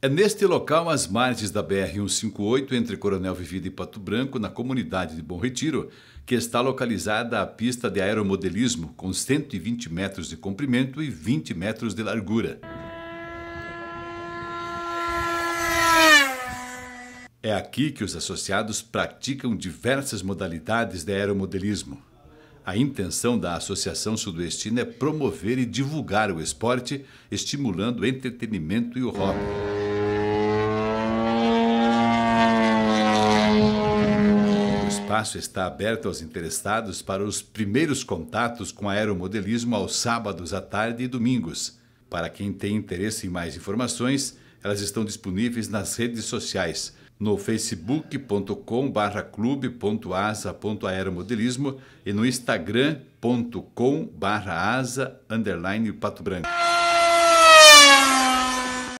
É neste local, às margens da BR-158, entre Coronel Vivida e Pato Branco, na comunidade de Bom Retiro, que está localizada a pista de aeromodelismo, com 120 metros de comprimento e 20 metros de largura. É aqui que os associados praticam diversas modalidades de aeromodelismo. A intenção da Associação Sudoestina é promover e divulgar o esporte, estimulando o entretenimento e o hobby. espaço está aberto aos interessados para os primeiros contatos com aeromodelismo aos sábados à tarde e domingos. Para quem tem interesse em mais informações, elas estão disponíveis nas redes sociais, no facebook.com/clube.asa.aeromodelismo e no instagram.com/asa_pato branco.